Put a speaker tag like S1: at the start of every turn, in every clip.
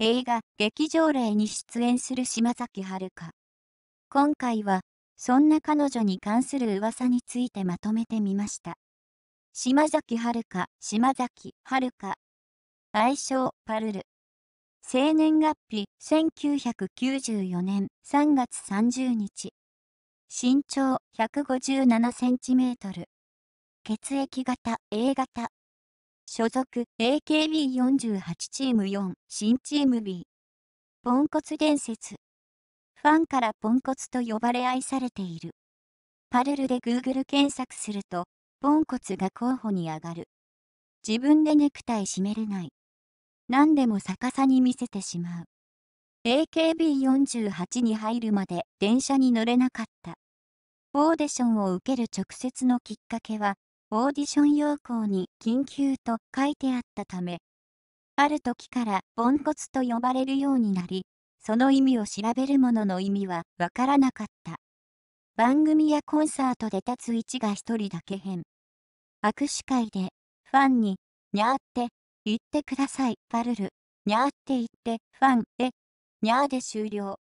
S1: 映画「劇場令」に出演する島崎遥今回はそんな彼女に関する噂についてまとめてみました島崎遥島崎遥愛称パルル生年月日1994年3月30日身長1 5 7トル血液型 A 型所属 AKB48 チーム4新チーム B ポンコツ伝説ファンからポンコツと呼ばれ愛されているパルルで Google 検索するとポンコツが候補に上がる自分でネクタイ締めれない何でも逆さに見せてしまう AKB48 に入るまで電車に乗れなかったオーディションを受ける直接のきっかけはオーディション要項に緊急と書いてあったため、ある時からポンコツと呼ばれるようになり、その意味を調べるものの意味はわからなかった。番組やコンサートで立つ位置が一人だけ変。握手会でファンに、にゃーって言ってください、パルル。にゃーって言って、ファンで、にゃーで終了。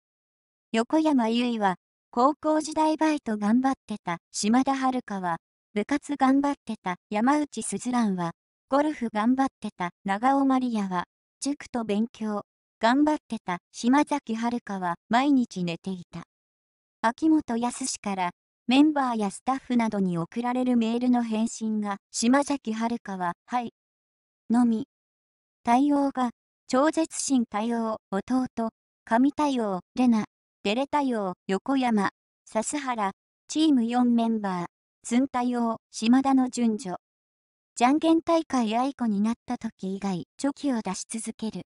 S1: 横山由依は高校時代バイト頑張ってた島田遥は部活頑張ってた山内すずらんは、ゴルフ頑張ってた長尾まりやは、塾と勉強、頑張ってた島崎遥は毎日寝ていた。秋元康からメンバーやスタッフなどに送られるメールの返信が島崎遥は、はい、のみ。対応が、超絶心対応、弟、神対応、レナ、デレ対応、横山、笹原、チーム4メンバー。寸太用、島田の順序。じゃんけん大会愛子になった時以外、チョキを出し続ける。